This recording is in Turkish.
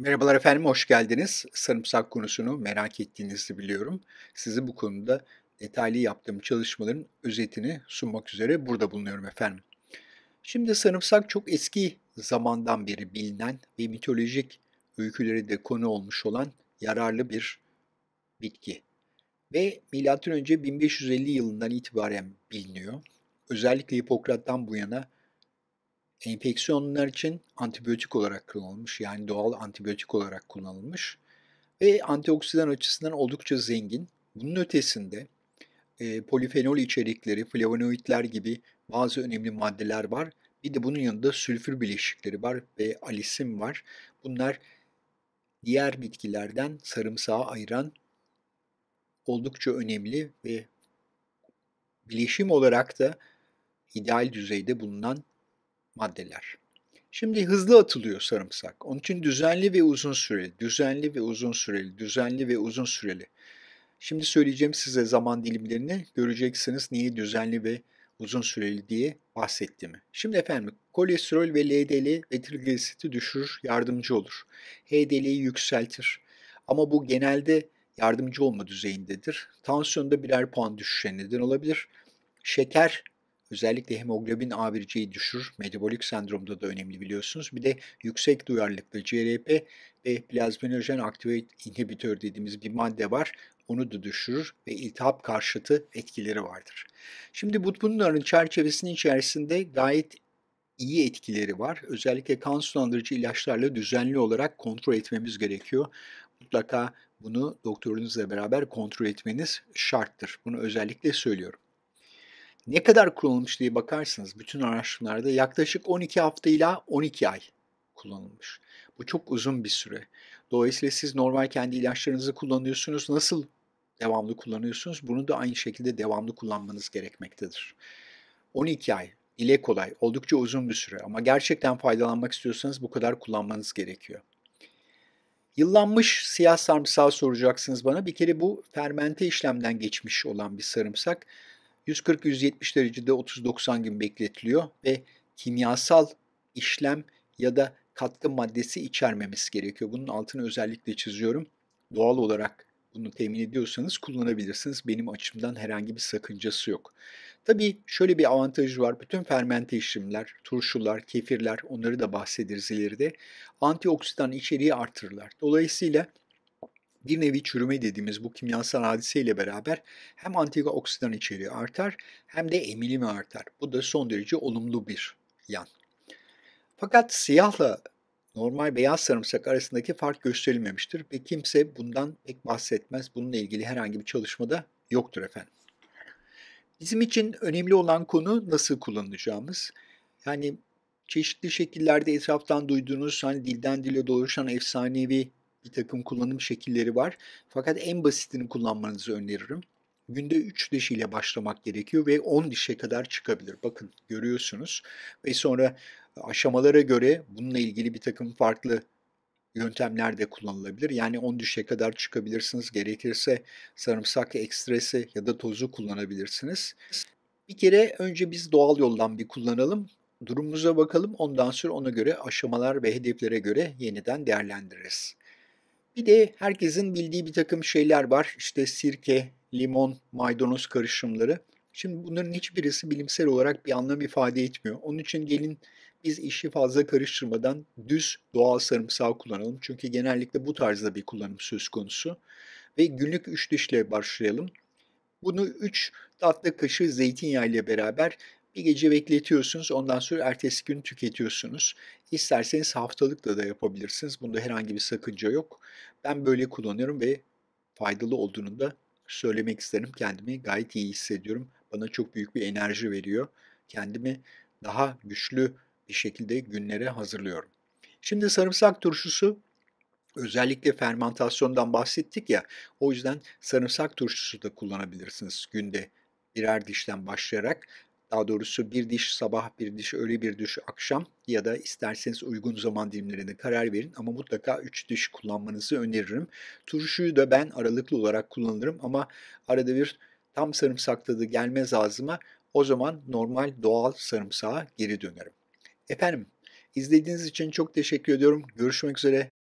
Merhabalar efendim, hoş geldiniz. Sarımsak konusunu merak ettiğinizi biliyorum. Sizi bu konuda detaylı yaptığım çalışmaların özetini sunmak üzere burada bulunuyorum efendim. Şimdi sarımsak çok eski zamandan beri bilinen ve mitolojik öykülere de konu olmuş olan yararlı bir bitki. Ve M.Ö. 1550 yılından itibaren biliniyor. Özellikle Hipokrat'tan bu yana enfeksiyonlar için antibiyotik olarak kullanılmış yani doğal antibiyotik olarak kullanılmış ve antioksidan açısından oldukça zengin. Bunun ötesinde e, polifenol içerikleri, flavonoidler gibi bazı önemli maddeler var. Bir de bunun yanında sülfür bileşikleri var ve alisin var. Bunlar diğer bitkilerden sarımsağı ayıran oldukça önemli ve bileşim olarak da ideal düzeyde bulunan maddeler. Şimdi hızlı atılıyor sarımsak. Onun için düzenli ve uzun süreli, düzenli ve uzun süreli, düzenli ve uzun süreli. Şimdi söyleyeceğim size zaman dilimlerini göreceksiniz niye düzenli ve uzun süreli diye bahsettiğimi. Şimdi efendim kolesterol ve LDL ve trigliseriti düşürür, yardımcı olur. HDL'yi yükseltir. Ama bu genelde yardımcı olma düzeyindedir. Tansiyonda birer puan düşüşe neden olabilir. Şeker Özellikle hemoglobin A1C'yi düşür, Metabolik sendromda da önemli biliyorsunuz. Bir de yüksek duyarlılıkta CRP ve plazminojen activate inhibitor dediğimiz bir madde var. Onu da düşürür ve iltihap karşıtı etkileri vardır. Şimdi bu bunların çerçevesinin içerisinde gayet iyi etkileri var. Özellikle kan sulandırıcı ilaçlarla düzenli olarak kontrol etmemiz gerekiyor. Mutlaka bunu doktorunuzla beraber kontrol etmeniz şarttır. Bunu özellikle söylüyorum ne kadar kullanılmış diye bakarsanız bütün araştırmalarda yaklaşık 12 hafta ila 12 ay kullanılmış. Bu çok uzun bir süre. Dolayısıyla siz normal kendi ilaçlarınızı kullanıyorsunuz. Nasıl devamlı kullanıyorsunuz? Bunu da aynı şekilde devamlı kullanmanız gerekmektedir. 12 ay ile kolay, oldukça uzun bir süre ama gerçekten faydalanmak istiyorsanız bu kadar kullanmanız gerekiyor. Yıllanmış siyah sarımsak soracaksınız bana. Bir kere bu fermente işlemden geçmiş olan bir sarımsak. 140-170 derecede 30-90 gün bekletiliyor ve kimyasal işlem ya da katkı maddesi içermemesi gerekiyor. Bunun altını özellikle çiziyorum. Doğal olarak bunu temin ediyorsanız kullanabilirsiniz. Benim açımdan herhangi bir sakıncası yok. Tabii şöyle bir avantajı var. Bütün fermente işlemler, turşular, kefirler onları da bahsederiz ileride. Antioksidan içeriği artırırlar. Dolayısıyla bir nevi çürüme dediğimiz bu kimyasal hadiseyle beraber hem antioksidan içeriği artar hem de emilimi artar. Bu da son derece olumlu bir yan. Fakat siyahla normal beyaz sarımsak arasındaki fark gösterilmemiştir ve kimse bundan pek bahsetmez. Bununla ilgili herhangi bir çalışmada yoktur efendim. Bizim için önemli olan konu nasıl kullanacağımız. Yani çeşitli şekillerde etraftan duyduğunuz hani dilden dile dolaşan efsanevi bir takım kullanım şekilleri var. Fakat en basitini kullanmanızı öneririm. Günde 3 diş ile başlamak gerekiyor ve 10 dişe kadar çıkabilir. Bakın görüyorsunuz ve sonra e, aşamalara göre bununla ilgili bir takım farklı yöntemler de kullanılabilir. Yani 10 dişe kadar çıkabilirsiniz. Gerekirse sarımsak ekstresi ya da tozu kullanabilirsiniz. Bir kere önce biz doğal yoldan bir kullanalım. Durumumuza bakalım. Ondan sonra ona göre aşamalar ve hedeflere göre yeniden değerlendiririz. Bir de herkesin bildiği bir takım şeyler var. İşte sirke, limon, maydanoz karışımları. Şimdi bunların hiçbirisi bilimsel olarak bir anlam ifade etmiyor. Onun için gelin biz işi fazla karıştırmadan düz doğal sarımsağı kullanalım. Çünkü genellikle bu tarzda bir kullanım söz konusu. Ve günlük üç dişle başlayalım. Bunu 3 tatlı kaşığı zeytinyağı ile beraber bir gece bekletiyorsunuz ondan sonra ertesi gün tüketiyorsunuz. İsterseniz haftalıkla da yapabilirsiniz. Bunda herhangi bir sakınca yok. Ben böyle kullanıyorum ve faydalı olduğunu da söylemek isterim. Kendimi gayet iyi hissediyorum. Bana çok büyük bir enerji veriyor. Kendimi daha güçlü bir şekilde günlere hazırlıyorum. Şimdi sarımsak turşusu özellikle fermentasyondan bahsettik ya. O yüzden sarımsak turşusu da kullanabilirsiniz günde birer dişten başlayarak daha doğrusu bir diş sabah, bir diş öğle, bir diş akşam ya da isterseniz uygun zaman dilimlerine karar verin ama mutlaka 3 diş kullanmanızı öneririm. Turşuyu da ben aralıklı olarak kullanırım ama arada bir tam sarımsak tadı gelmez ağzıma o zaman normal doğal sarımsağa geri dönerim. Efendim izlediğiniz için çok teşekkür ediyorum. Görüşmek üzere.